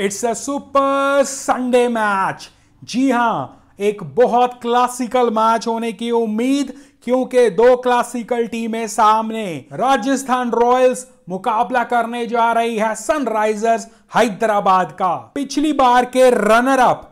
it's a super Sunday match जी हाँ एक बहुत क्लासिकल मैच होने की उम्मीद क्योंकि दो क्लासिकल टीमें सामने राजस्थान रॉयल्स मुकाबला करने जा रही है सनराइजर्स हैदराबाद का पिछली बार के रनर अप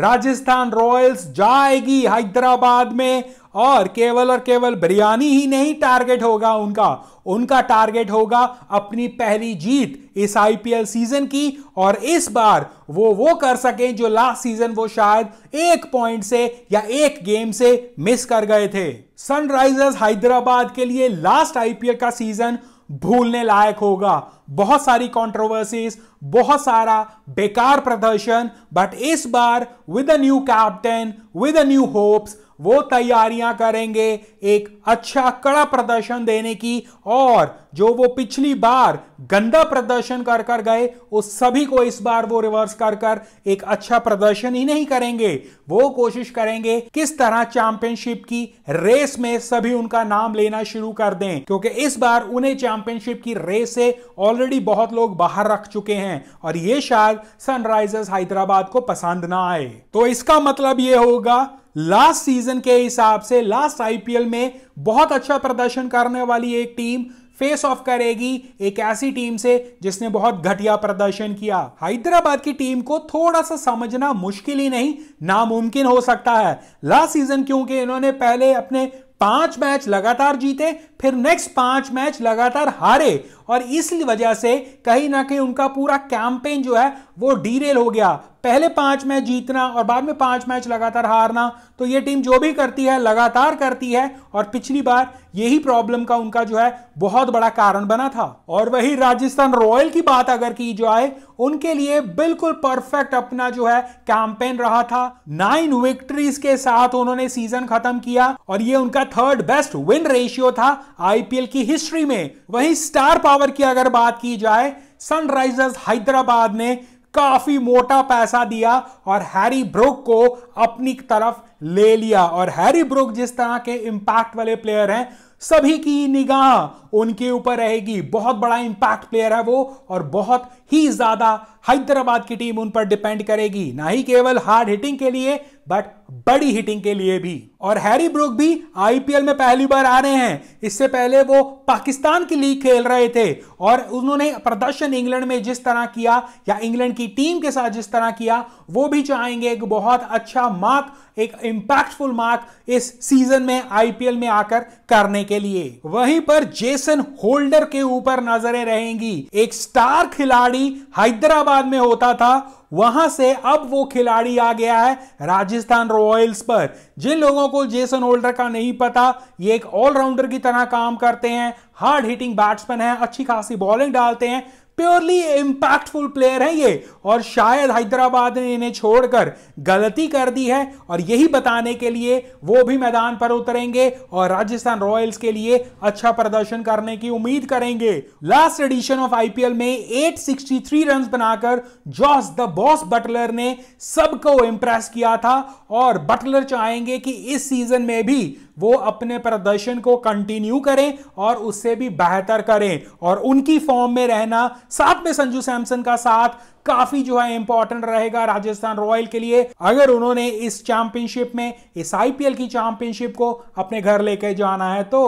राजस्थान रॉयल्स जाएगी हैदराबाद में और केवल और केवल बिरयानी ही नहीं टारगेट होगा उनका उनका टारगेट होगा अपनी पहली जीत इस आईपीएल सीजन की और इस बार वो वो कर सकें जो लास्ट सीजन वो शायद एक पॉइंट से या एक गेम से मिस कर गए थे सनराइजर्स हैदराबाद के लिए लास्ट आईपीएल का सीजन भूलने लायक होगा बहुत सारी कंट्रोवर्सीज बहुत सारा बेकार प्रदर्शन बट इस बार with a new captain with a new hopes वो तैयारियां करेंगे एक अच्छा कड़ा प्रदर्शन देने की और जो वो पिछली बार गंदा प्रदर्शन कर कर गए उस सभी को इस बार वो रिवर्स कर कर एक अच्छा प्रदर्शन ही नहीं करेंगे वो कोशिश करेंगे किस तरह चैंपियनशिप की रेस में सभी उनका नाम लेना शुरू कर दें क्योंकि इस बार उन्हें चैंपियनशिप की रेस से ऑल ऑलरेडी बहुत लोग बाहर रख चुके हैं और ये शायद सनराइजर्स हैदराबाद को पसंद ना आए तो इसका मतलब ये होगा लास्ट सीजन के हिसाब से लास्ट आईपीएल में बहुत अच्छा प्रदर्शन करने वाली एक टीम फेस ऑफ करेगी एक ऐसी टीम से जिसने बहुत घटिया प्रदर्शन किया हैदराबाद की टीम को थोड़ा सा समझना मुश्किल ही नहीं नामुमकिन हो सकता है लास्ट सीजन क्योंकि इन्होंने पहले अपने पांच मैच लगातार जीते फिर नेक्स्ट पांच मैच लगातार हारे और इस वजह से कहीं ना कहीं उनका पूरा कैंपेन जो है वो डीरेल हो गया पहले पांच मैच जीतना और बाद में पांच मैच लगातार हारना तो ये टीम जो भी करती है लगातार करती है और पिछली बार यही प्रॉब्लम का उनका जो है बहुत बड़ा कारण बना था और वही राजस्थान रॉयल की बात अगर की जाए उनके लिए बिल्कुल परफेक्ट अपना जो है कैंपेन रहा था नाइन विक्ट्रीज के साथ उन्होंने सीजन खत्म किया और ये उनका थर्ड बेस्ट विन रेशियो था आईपीएल की हिस्ट्री में वही स्टार पावर पावर की अगर बात की जाए सनराइजर्स हैदराबाद ने काफी मोटा पैसा दिया और हैरी ब्रुक को अपनी तरफ ले लिया और हैरी ब्रुक जिस तरह के इंपैक्ट वाले प्लेयर हैं सभी की निगाह उनके ऊपर रहेगी बहुत बड़ा इंपैक्ट प्लेयर है वो और बहुत ही ज्यादा हैदराबाद की टीम उन पर डिपेंड करेगी ना ही केवल हार्ड हिटिंग के लिए बट बड़ी हिटिंग के लिए भी और हैरी ब्रुक भी आईपीएल में पहली बार आ रहे हैं इससे पहले वो पाकिस्तान की लीग खेल रहे थे और उन्होंने प्रदर्शन इंग्लैंड में जिस तरह किया या इंग्लैंड की टीम के साथ जिस तरह किया वो भी चाहेंगे एक बहुत अच्छा मार्क एक इंपैक्टफुल मार्क इस सीजन में आईपीएल में आकर करने के लिए वहीं पर जेसन होल्डर के ऊपर नजरें रहेंगी एक स्टार खिलाड़ी हैदराबाद हैदराबाद में होता था वहां से अब वो खिलाड़ी आ गया है राजस्थान रॉयल्स पर जिन लोगों को जेसन होल्डर का नहीं पता ये एक ऑलराउंडर की तरह काम करते हैं हार्ड हिटिंग बैट्समैन है अच्छी खासी बॉलिंग डालते हैं प्योरली इंपैक्टफुल प्लेयर है ये और शायद हैदराबाद ने इन्हें छोड़कर गलती कर दी है और यही बताने के लिए वो भी मैदान पर उतरेंगे और राजस्थान रॉयल्स के लिए अच्छा प्रदर्शन करने की उम्मीद करेंगे लास्ट एडिशन ऑफ आईपीएल में 863 रन बनाकर जॉस द बॉस बटलर ने सबको इंप्रेस किया था और बटलर चाहेंगे कि इस सीजन में भी वो अपने प्रदर्शन को कंटिन्यू करें और उससे भी बेहतर करें और उनकी फॉर्म में रहना साथ में संजू सैमसन का साथ काफी जो है इंपॉर्टेंट रहेगा राजस्थान रॉयल के लिए अगर उन्होंने इस चैंपियनशिप में इस आईपीएल की चैंपियनशिप को अपने घर लेके जाना है तो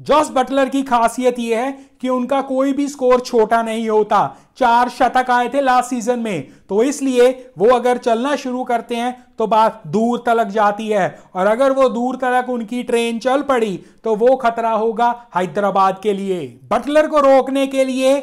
जॉस बटलर की खासियत यह है कि उनका कोई भी स्कोर छोटा नहीं होता चार शतक आए थे लास्ट सीजन में तो इसलिए वो अगर चलना शुरू करते हैं तो बात दूर तलक जाती है और अगर वो दूर तलक उनकी ट्रेन चल पड़ी तो वो खतरा होगा हैदराबाद के लिए बटलर को रोकने के लिए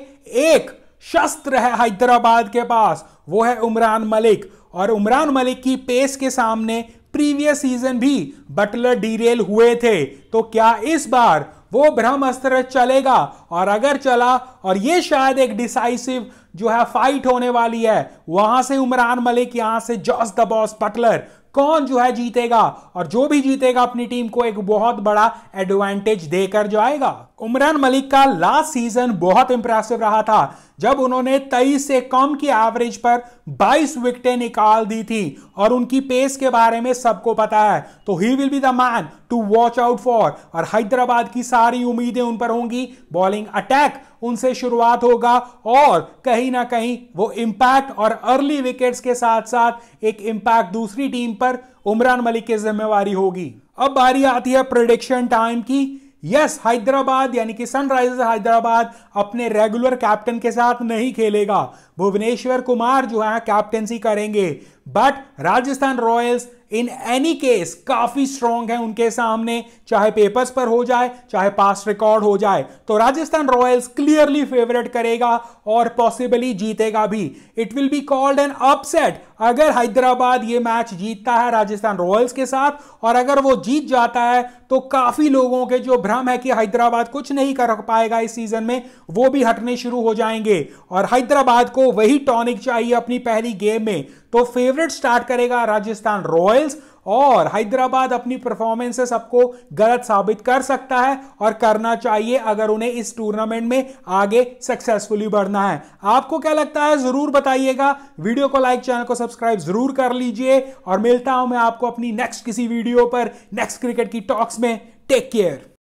एक शस्त्र है हैदराबाद के पास वो है उमरान मलिक और उमरान मलिक की पेस के सामने प्रीवियस सीजन भी बटलर डीरेल हुए थे तो क्या इस बार वो ब्रह्मास्त्र चलेगा और अगर चला और ये शायद एक डिसाइसिव जो है फाइट होने वाली है वहां से उमरान मलिक यहां से जॉस द बॉस बटलर कौन जो है जीतेगा और जो भी जीतेगा अपनी टीम को एक बहुत बड़ा एडवांटेज देकर जाएगा उमरान मलिक का लास्ट सीजन बहुत इंप्रेसिव रहा था जब उन्होंने तेईस से कम की एवरेज पर 22 विकेटें निकाल दी थी और उनकी पेस के बारे में सबको पता है तो he will be the man to watch out for और हैदराबाद की सारी उम्मीदें उन पर होंगी बॉलिंग अटैक उनसे शुरुआत होगा और कहीं ना कहीं वो इम्पैक्ट और अर्ली विकेट्स के साथ साथ एक इम्पैक्ट दूसरी टीम पर उमरान मलिक की जिम्मेवारी होगी अब बारी आती है प्रोडिक्शन टाइम की यस हैदराबाद यानी कि सनराइजर्स हैदराबाद अपने रेगुलर कैप्टन के साथ नहीं खेलेगा भुवनेश्वर कुमार जो है कैप्टेंसी करेंगे but Rajasthan Royals in any case काफी स्ट्रांग है उनके सामने चाहे पेपर्स पर हो जाए चाहे पास रिकॉर्ड हो जाए तो राजस्थान रॉयल्स क्लियरली फेवरेट करेगा और पॉसिबली जीतेगा भी it will be called an upset अगर हैदराबाद ये मैच जीतता है राजस्थान रॉयल्स के साथ और अगर वो जीत जाता है तो काफी लोगों के जो भ्रम है कि हैदराबाद कुछ नहीं कर पाएगा इस सीजन में वो भी हटने शुरू हो जाएंगे और हैदराबाद को वही टॉनिक चाहिए अपनी पहली गेम में तो फेवरेट स्टार्ट करेगा राजस्थान रॉयल्स और हैदराबाद अपनी परफॉर्मेंसेस सबको गलत साबित कर सकता है और करना चाहिए अगर उन्हें इस टूर्नामेंट में आगे सक्सेसफुली बढ़ना है आपको क्या लगता है जरूर बताइएगा वीडियो को लाइक चैनल को सब्सक्राइब जरूर कर लीजिए और मिलता हूं मैं आपको अपनी नेक्स्ट किसी वीडियो पर नेक्स्ट क्रिकेट की टॉक्स में टेक केयर